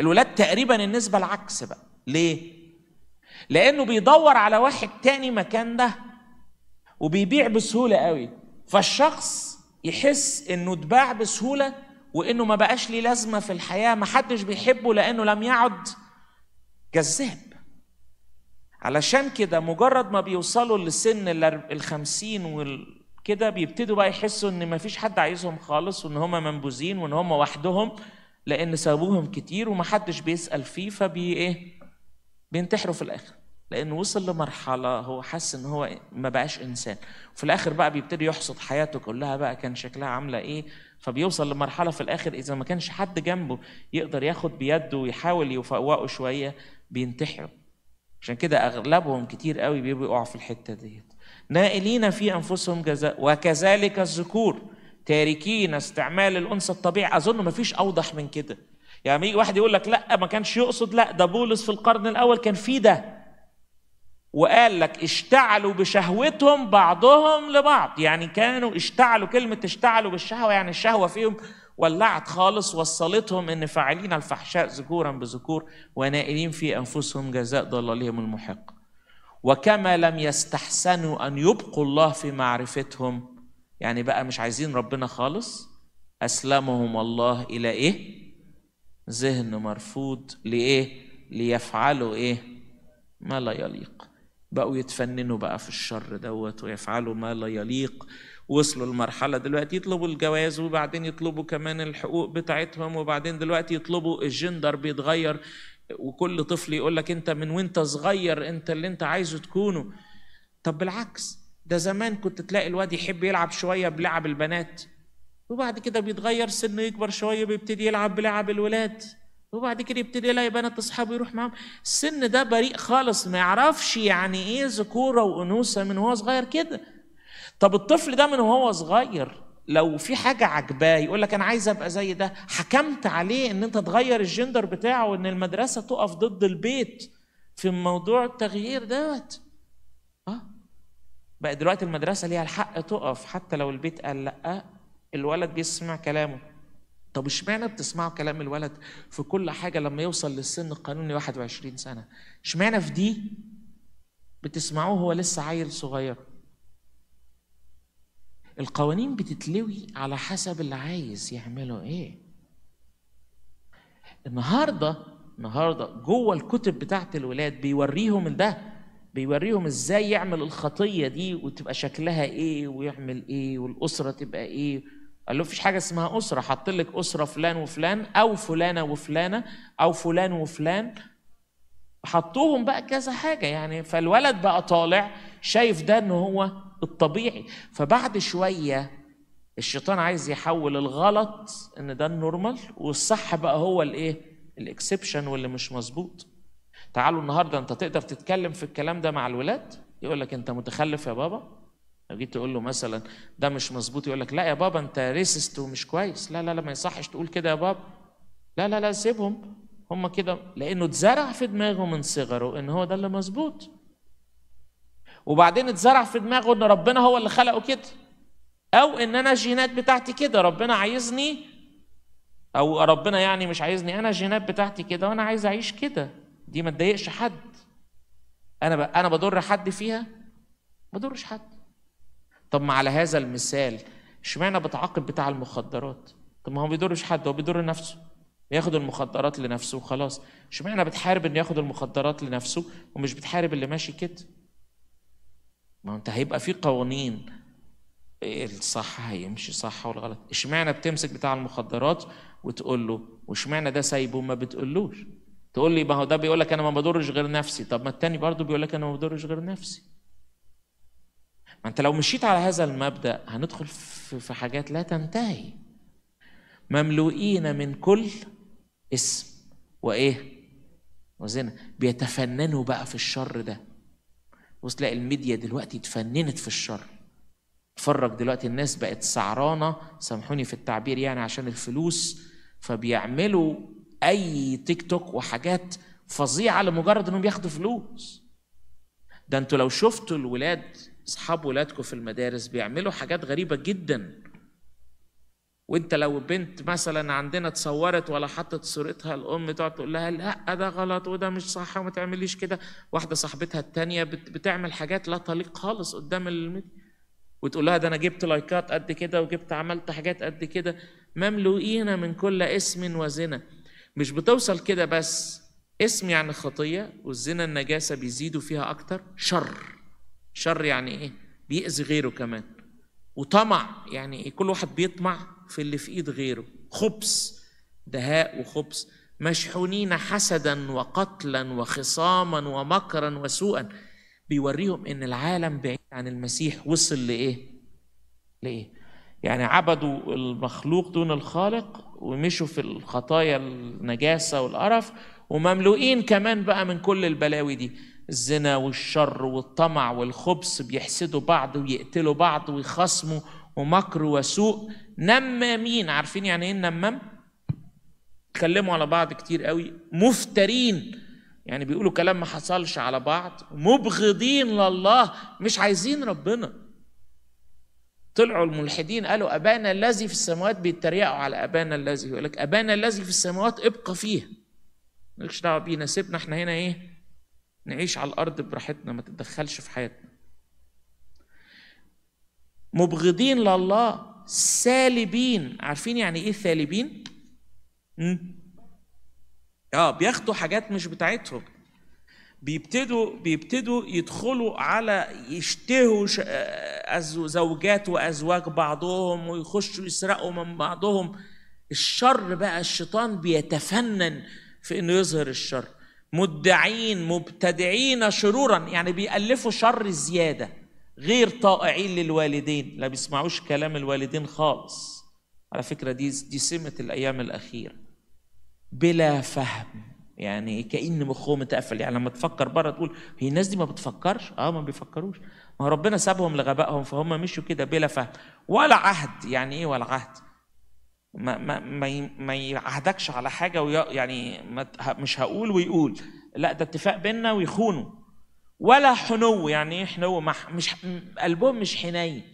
الولاد تقريبا النسبه العكس بقى ليه لانه بيدور على واحد تاني مكان ده وبيبيع بسهوله قوي فالشخص يحس انه اتباع بسهوله وانه ما بقاش ليه لازمه في الحياه ما حدش بيحبه لانه لم يعد جذاب علشان كده مجرد ما بيوصلوا لسن الخمسين وكده بيبتدوا بقى يحسوا ان مفيش حد عايزهم خالص وان هم منبوذين وان هم وحدهم لان سابوهم كتير ومحدش بيسال فيه فبي ايه بينتحروا في الاخر لانه وصل لمرحله هو حس ان هو ما بقاش انسان وفي الاخر بقى بيبتدي يحصد حياته كلها بقى كان شكلها عامله ايه فبيوصل لمرحله في الاخر اذا ما كانش حد جنبه يقدر ياخد بيده ويحاول يفوقه شويه بينتحروا عشان كده اغلبهم كتير قوي بيقعوا في الحته ديت نائلين في انفسهم جزاء وكذلك الذكور تاركين استعمال الانثى الطبيعي اظن ما فيش اوضح من كده يعني يجي واحد يقول لك لا ما كانش يقصد لا ده بولس في القرن الاول كان في ده وقال لك اشتعلوا بشهوتهم بعضهم لبعض يعني كانوا اشتعلوا كلمة اشتعلوا بالشهوة يعني الشهوة فيهم ولعت خالص وصلتهم ان فاعلين الفحشاء ذكورا بذكور ونائلين في انفسهم جزاء ضلالهم المحق وكما لم يستحسنوا ان يبقوا الله في معرفتهم يعني بقى مش عايزين ربنا خالص اسلمهم الله الى ايه ذهن مرفوض لايه ليفعلوا ايه ما لا يليق بقوا يتفننوا بقى في الشر دوت ويفعلوا ما لا يليق وصلوا لمرحلة دلوقتي يطلبوا الجواز وبعدين يطلبوا كمان الحقوق بتاعتهم وبعدين دلوقتي يطلبوا الجندر بيتغير وكل طفل يقول لك انت من وانت صغير انت اللي انت عايزه تكونه طب بالعكس ده زمان كنت تلاقي الواد يحب يلعب شوية بلعب البنات وبعد كده بيتغير سنه يكبر شوية بيبتدي يلعب بلعب الولاد وبعد كده يبتدي يلاقي بنات اصحابه يروح معاهم السن ده بريء خالص ما يعرفش يعني ايه ذكوره وانوثه من هو صغير كده طب الطفل ده من وهو صغير لو في حاجة عجباه يقول لك أنا عايز أبقى زي ده حكمت عليه إن أنت تغير الجندر بتاعه وإن المدرسة تقف ضد البيت في موضوع التغيير دوت أه بقى دلوقتي المدرسة ليها الحق تقف حتى لو البيت قال لأ الولد بيسمع كلامه طب اشمعنى بتسمعوا كلام الولد في كل حاجة لما يوصل للسن القانوني 21 سنة اشمعنى في دي بتسمعوه هو لسه عيل صغير القوانين بتتلوي على حسب اللي عايز يعمله ايه النهارده النهارده جوه الكتب بتاعت الولاد بيوريهم ده بيوريهم ازاي يعمل الخطيه دي وتبقى شكلها ايه ويعمل ايه والاسره تبقى ايه قال له مفيش حاجه اسمها اسره حط لك اسره فلان وفلان او فلانه وفلانه او فلان وفلان حطوهم بقى كذا حاجه يعني فالولد بقى طالع شايف ده ان هو الطبيعي فبعد شويه الشيطان عايز يحول الغلط ان ده النورمال والصح بقى هو الايه الاكسبشن واللي مش مظبوط تعالوا النهارده انت تقدر تتكلم في الكلام ده مع الولاد يقول لك انت متخلف يا بابا لو جيت تقول له مثلا ده مش مظبوط يقول لك لا يا بابا انت ريسست ومش كويس لا لا لا ما يصحش تقول كده يا بابا لا لا لا سيبهم هم كده لانه اتزرع في دماغه من صغره ان هو ده اللي مظبوط وبعدين اتزرع في دماغه ان ربنا هو اللي خلقه كده او ان انا الجينات بتاعتي كده ربنا عايزني او ربنا يعني مش عايزني انا الجينات بتاعتي كده وانا عايز اعيش كده دي ما تضايقش حد انا ب... انا بضر حد فيها ما بضرش حد طب ما على هذا المثال اشمعنى بتعاقب بتاع المخدرات طب ما هو ما بيضرش حد هو بيضر نفسه بياخد المخدرات لنفسه وخلاص اشمعنى بتحارب ان ياخد المخدرات لنفسه ومش بتحارب اللي ماشي كده ما انت هيبقى في قوانين إيه الصح هيمشي صح والغلط اشمعنى بتمسك بتاع المخدرات وتقول له واشمعنى ده سايبه ما بتقولوش تقول لي ما هو ده بيقول لك انا ما بضرش غير نفسي طب ما التاني برضه بيقول لك انا ما بضرش غير نفسي ما انت لو مشيت على هذا المبدا هندخل في حاجات لا تنتهي مملوئين من كل اسم وايه وزنا بيتفننوا بقى في الشر ده وتلاقي الميديا دلوقتي اتفننت في الشر اتفرج دلوقتي الناس بقت سعرانة سامحوني في التعبير يعني عشان الفلوس فبيعملوا أي تيك توك وحاجات فظيعة لمجرد إنهم ياخدوا فلوس ده انتوا لو شفتوا الولاد أصحاب ولادكم في المدارس بيعملوا حاجات غريبة جدا وانت لو بنت مثلا عندنا اتصورت ولا حطت صورتها الام تقعد تقول لها لا ده غلط وده مش صح وما تعمليش كده واحده صاحبتها التانيه بتعمل حاجات لا تليق خالص قدام الميديا وتقول لها ده انا جبت لايكات قد كده وجبت عملت حاجات قد كده مملوئين من كل اسم وزنا مش بتوصل كده بس اسم يعني خطيه والزنا النجاسه بيزيدوا فيها اكتر شر شر يعني ايه بيأذي غيره كمان وطمع يعني إيه؟ كل واحد بيطمع في اللي في ايد غيره خبث دهاء وخبث مشحونين حسدا وقتلا وخصاما ومكرا وسوءا بيوريهم ان العالم بعيد عن المسيح وصل لايه لايه يعني عبدوا المخلوق دون الخالق ومشوا في الخطايا النجاسه والقرف ومملوئين كمان بقى من كل البلاوي دي الزنا والشر والطمع والخبث بيحسدوا بعض ويقتلوا بعض ويخصموا ومكر وسوء نمامين عارفين يعني ايه النمام اتكلموا على بعض كتير قوي مفترين يعني بيقولوا كلام ما حصلش على بعض مبغضين لله مش عايزين ربنا طلعوا الملحدين قالوا أبانا الذي في السماوات بيتريقوا على أبانا الذي يقول لك أبانا الذي في السماوات ابقى فيها مالكش دعوة بينا سيبنا احنا هنا ايه نعيش على الأرض براحتنا ما تتدخلش في حياتنا مبغضين لله سالبين عارفين يعني ايه سالبين اه بياخدوا حاجات مش بتاعتهم بيبتدوا بيبتدوا يدخلوا على يشتهوا آه، زوجات وازواج بعضهم ويخشوا يسرقوا من بعضهم الشر بقى الشيطان بيتفنن في انه يظهر الشر مدعين مبتدعين شرورا يعني بيألفوا شر زياده غير طائعين للوالدين لا بيسمعوش كلام الوالدين خالص على فكرة دي دي سمة الأيام الأخيرة بلا فهم يعني كأن مخهم متقفل يعني لما تفكر بره تقول هي الناس دي ما بتفكرش اه ما بيفكروش ما ربنا سابهم لغبائهم فهم مشوا كده بلا فهم ولا عهد يعني ايه ولا عهد ما ما ما, ما يعهدكش على حاجه ويعني مش هقول ويقول لا ده اتفاق بيننا ويخونوا ولا حنو يعني ايه حنو مش قلبهم مش حنين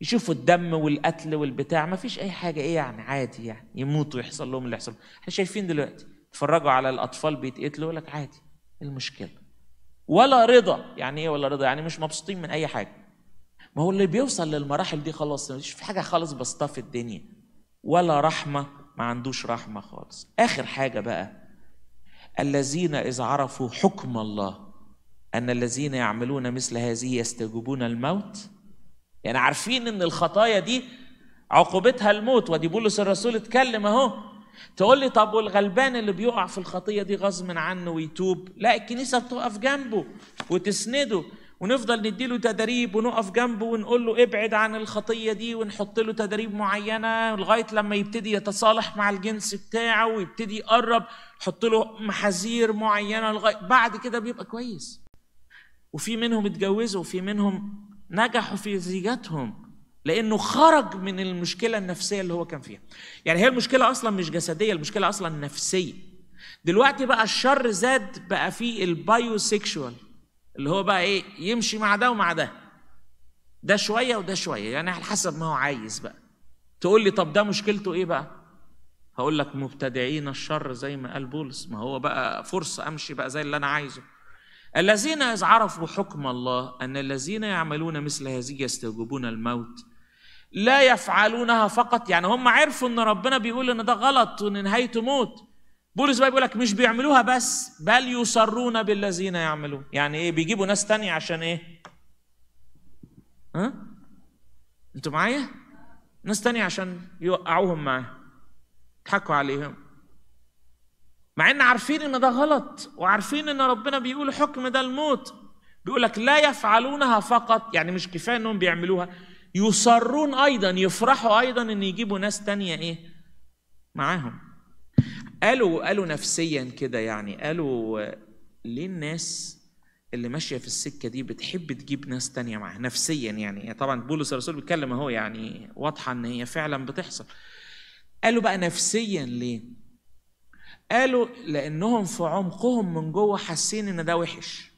يشوفوا الدم والقتل والبتاع ما فيش اي حاجه ايه يعني عادي يعني يموتوا يحصل لهم اللي يحصل احنا شايفين دلوقتي اتفرجوا على الاطفال بيتقتلوا يقول لك عادي إيه المشكله ولا رضا يعني ايه ولا رضا يعني مش مبسوطين من اي حاجه ما هو اللي بيوصل للمراحل دي خلاص مش في حاجه خالص بسطاه في الدنيا ولا رحمه ما عندوش رحمه خالص اخر حاجه بقى الذين اذ عرفوا حكم الله أن الذين يعملون مثل هذه يستجوبون الموت يعني عارفين أن الخطايا دي عقوبتها الموت ودي بولس الرسول اتكلم أهو تقول لي طب والغلبان اللي بيقع في الخطية دي غصب عنه ويتوب لا الكنيسة بتقف جنبه وتسنده ونفضل نديله تدريب ونقف جنبه ونقول له ابعد عن الخطيه دي ونحط له تدريب معينه لغايه لما يبتدي يتصالح مع الجنس بتاعه ويبتدي يقرب نحط له محاذير معينه لغايه بعد كده بيبقى كويس وفي منهم اتجوزوا وفي منهم نجحوا في زيجاتهم لانه خرج من المشكله النفسيه اللي هو كان فيها يعني هي المشكله اصلا مش جسديه المشكله اصلا نفسيه دلوقتي بقى الشر زاد بقى في البايو سيكشوال اللي هو بقى ايه يمشي مع ده ومع ده ده شويه وده شويه يعني على حسب ما هو عايز بقى تقول لي طب ده مشكلته ايه بقى هقول لك مبتدعين الشر زي ما قال بولس ما هو بقى فرصه امشي بقى زي اللي انا عايزه الذين إذ عرفوا حكم الله أن الذين يعملون مثل هذه يستوجبون الموت لا يفعلونها فقط يعني هم عرفوا ان ربنا بيقول ان ده غلط وان نهايته موت بولس بقى بيقول لك مش بيعملوها بس بل يصرون بالذين يعملون يعني ايه بيجيبوا ناس تانية عشان ايه ها انتوا معايا ناس تانية عشان يوقعوهم معاه يضحكوا عليهم مع ان عارفين ان ده غلط وعارفين ان ربنا بيقول حكم ده الموت بيقول لك لا يفعلونها فقط يعني مش كفايه انهم بيعملوها يصرون ايضا يفرحوا ايضا ان يجيبوا ناس تانية ايه معاهم قالوا قالوا نفسيا كده يعني قالوا ليه الناس اللي ماشيه في السكه دي بتحب تجيب ناس تانية معاها نفسيا يعني طبعا بولس الرسول بيتكلم اهو يعني واضحه ان هي فعلا بتحصل قالوا بقى نفسيا ليه قالوا لانهم في عمقهم من جوه حاسين ان ده وحش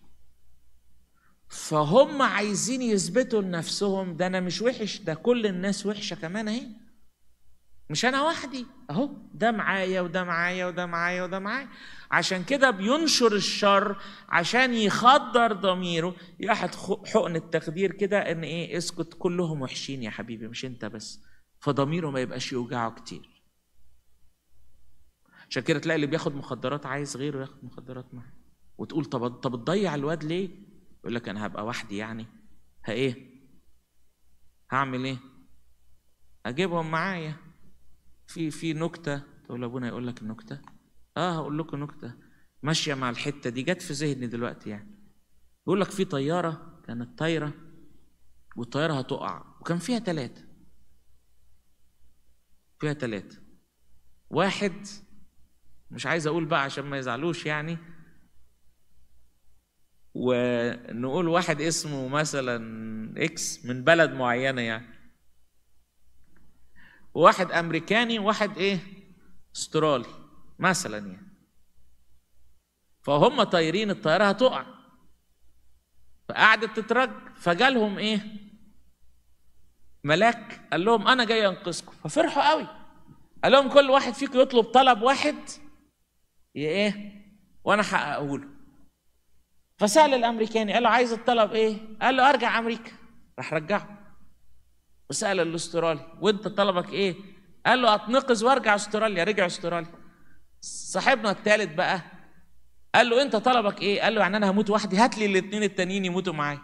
فهم عايزين يثبتوا لنفسهم ده انا مش وحش ده كل الناس وحشه كمان اهي مش انا وحدي اهو ده معايا وده معايا وده معايا وده معايا عشان كده بينشر الشر عشان يخدر ضميره احد حقن التخدير كده ان ايه اسكت كلهم وحشين يا حبيبي مش انت بس فضميره ما يبقاش يوجعه كتير عشان كده تلاقي اللي بياخد مخدرات عايز غيره ياخد مخدرات معاه وتقول طب طب تضيع الواد ليه؟ يقول لك انا هبقى وحدي يعني ها ايه؟ هعمل ايه؟ اجيبهم معايا في في نكته تقول ابونا يقول لك النكته اه هقول لكم نكته ماشيه مع الحته دي جت في ذهني دلوقتي يعني يقول لك في طياره كانت طايره والطياره هتقع وكان فيها ثلاثه فيها ثلاثه واحد مش عايز اقول بقى عشان ما يزعلوش يعني ونقول واحد اسمه مثلا اكس من بلد معينه يعني واحد امريكاني وواحد ايه استرالي مثلا يعني فهم طايرين الطياره هتقع فقعدت تترج فجالهم ايه ملاك قال لهم انا جاي انقذكم ففرحوا قوي قال لهم كل واحد فيكم يطلب طلب واحد ايه وانا هحققه له فسال الامريكاني قال له عايز الطلب ايه قال له ارجع امريكا راح رجعه وسال الاسترالي وانت طلبك ايه قال له اتنقذ وارجع استراليا رجع استراليا صاحبنا الثالث بقى قال له انت طلبك ايه قال له يعني انا هموت وحدي هات لي الاثنين التانيين يموتوا معايا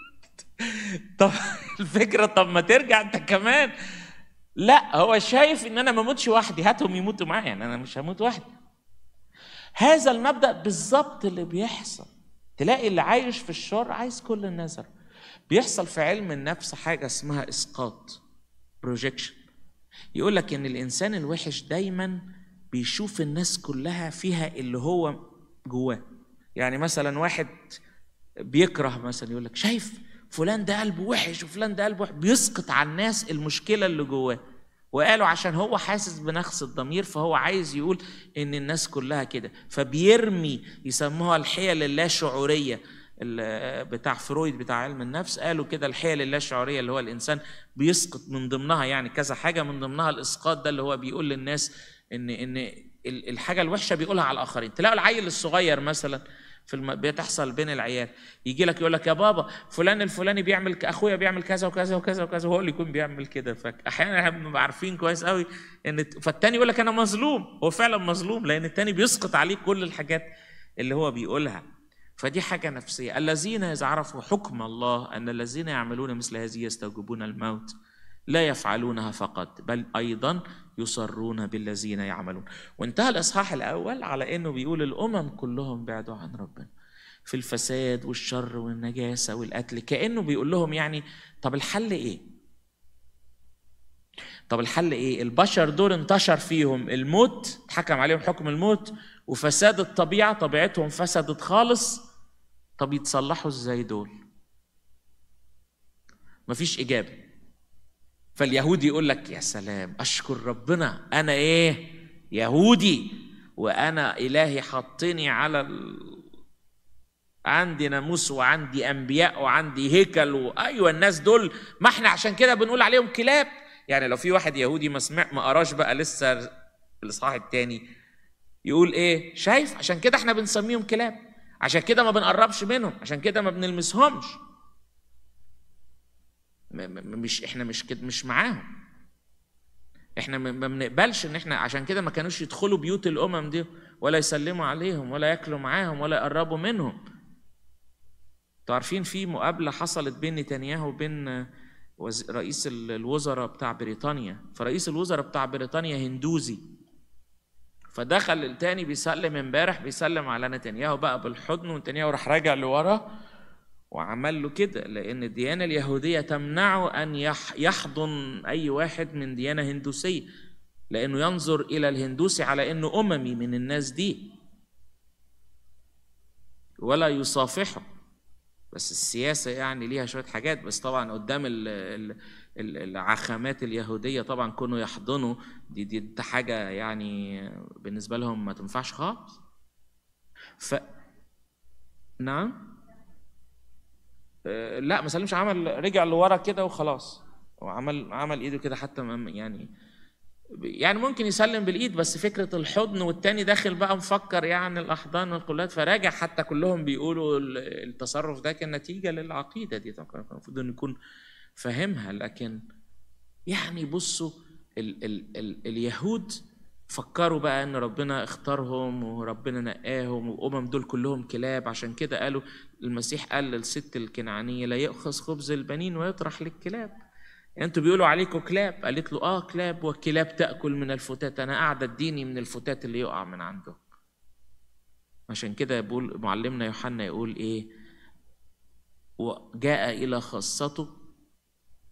طب الفكره طب ما ترجع انت كمان لا هو شايف ان انا ما اموتش وحدي هاتهم يموتوا معايا يعني انا مش هموت وحدي هذا المبدا بالظبط اللي بيحصل تلاقي اللي عايش في الشر عايز كل النظر بيحصل في علم النفس حاجه اسمها اسقاط بروجيكشن يقول لك ان الانسان الوحش دايما بيشوف الناس كلها فيها اللي هو جواه يعني مثلا واحد بيكره مثلا يقول لك شايف فلان ده قلبه وحش وفلان ده قلبه وحش بيسقط على الناس المشكله اللي جواه وقالوا عشان هو حاسس بنقص الضمير فهو عايز يقول ان الناس كلها كده فبيرمي يسموها الحيل اللاشعوريه بتاع فرويد بتاع علم النفس قالوا كده الحيل اللاشعوريه اللي هو الانسان بيسقط من ضمنها يعني كذا حاجه من ضمنها الاسقاط ده اللي هو بيقول للناس ان ان الحاجه الوحشه بيقولها على الاخرين تلاقوا العيل الصغير مثلا في الم... بتحصل بين العيال يجي لك يقول لك يا بابا فلان الفلاني بيعمل اخويا بيعمل كذا وكذا وكذا وكذا وهو اللي يكون بيعمل كده فاحيانا احنا بنبقى عارفين كويس قوي ان فالتاني يقول لك انا مظلوم هو فعلا مظلوم لان التاني بيسقط عليه كل الحاجات اللي هو بيقولها فدي حاجة نفسية الذين إذا عرفوا حكم الله أن الذين يعملون مثل هذه يستوجبون الموت لا يفعلونها فقط بل أيضا يصرون بالذين يعملون وانتهى الإصحاح الأول على أنه بيقول الأمم كلهم بعدوا عن ربنا في الفساد والشر والنجاسة والقتل كأنه بيقول لهم يعني طب الحل إيه؟ طب الحل إيه؟ البشر دول انتشر فيهم الموت اتحكم عليهم حكم الموت وفساد الطبيعة طبيعتهم فسدت خالص طب يتصلحوا إزاي دول؟ مفيش إجابة فاليهودي يقول لك يا سلام أشكر ربنا أنا إيه يهودي وأنا إلهي حطني على ال... عندي ناموس وعندي أنبياء وعندي هيكل وأيوة الناس دول ما إحنا عشان كده بنقول عليهم كلاب يعني لو في واحد يهودي ما سمع ما قراش بقى لسه الإصحاح الثاني يقول إيه شايف عشان كده إحنا بنسميهم كلاب عشان كده ما بنقربش منهم عشان كده ما بنلمسهمش مش احنا مش كده مش معاهم احنا ما بنقبلش ان احنا عشان كده ما كانوش يدخلوا بيوت الامم دي ولا يسلموا عليهم ولا ياكلوا معاهم ولا يقربوا منهم انتوا عارفين في مقابله حصلت بين نتنياهو وبين رئيس الوزراء بتاع بريطانيا فرئيس الوزراء بتاع بريطانيا هندوزي فدخل التاني بيسلم امبارح بيسلم على نتنياهو بقى بالحضن ونتنياهو راح راجع لورا وعمل له كده لأن الديانة اليهودية تمنعه أن يحضن أي واحد من ديانة هندوسية لأنه ينظر إلى الهندوسي على أنه أممي من الناس دي ولا يصافحه بس السياسة يعني ليها شوية حاجات بس طبعا قدام العخامات اليهودية طبعا كونوا يحضنوا دي, دي, دي حاجة يعني بالنسبة لهم ما تنفعش خالص ف نعم آه، لا ما سلمش عمل رجع لورا كده وخلاص وعمل عمل ايده كده حتى يعني يعني ممكن يسلم بالايد بس فكره الحضن والتاني داخل بقى مفكر يعني الاحضان والقلات فراجع حتى كلهم بيقولوا التصرف ده كان نتيجه للعقيده دي المفروض ان يكون فاهمها لكن يعني بصوا ال ال ال اليهود فكروا بقى ان ربنا اختارهم وربنا نقاهم والامم دول كلهم كلاب عشان كده قالوا المسيح قال للست الكنعانيه لا يؤخذ خبز البنين ويطرح للكلاب يعني انتوا بيقولوا عليكم كلاب قالت له اه كلاب والكلاب تاكل من الفتات انا قاعده اديني من الفتات اللي يقع من عندك عشان كده بيقول معلمنا يوحنا يقول ايه وجاء الى خاصته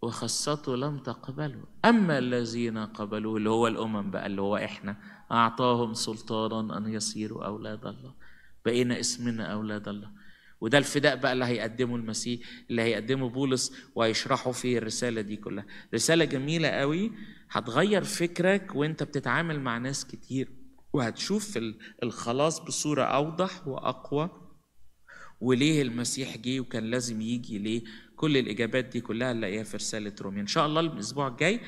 وخاصته لم تقبله أما الذين قبلوه اللي هو الأمم بقى اللي هو إحنا أعطاهم سلطانا أن يصيروا أولاد الله بقينا اسمنا أولاد الله وده الفداء بقى اللي هيقدمه المسيح اللي هيقدمه بولس وهيشرحه في الرسالة دي كلها رسالة جميلة قوي هتغير فكرك وانت بتتعامل مع ناس كتير وهتشوف الخلاص بصورة أوضح وأقوى وليه المسيح جه وكان لازم يجي ليه كل الاجابات دي كلها نلاقيها في رساله روميا ان شاء الله الاسبوع الجاي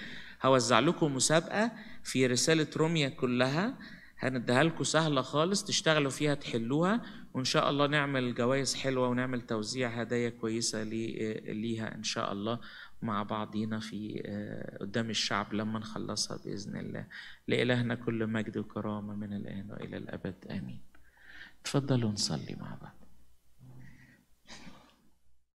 هوزع لكم مسابقه في رساله روميا كلها هنديها لكم سهله خالص تشتغلوا فيها تحلوها وان شاء الله نعمل جوائز حلوه ونعمل توزيع هدايا كويسه ليها ان شاء الله مع بعضينا في آه، قدام الشعب لما نخلصها باذن الله لالهنا كل مجد وكرامه من الان والى الابد امين تفضلوا نصلي مع بعض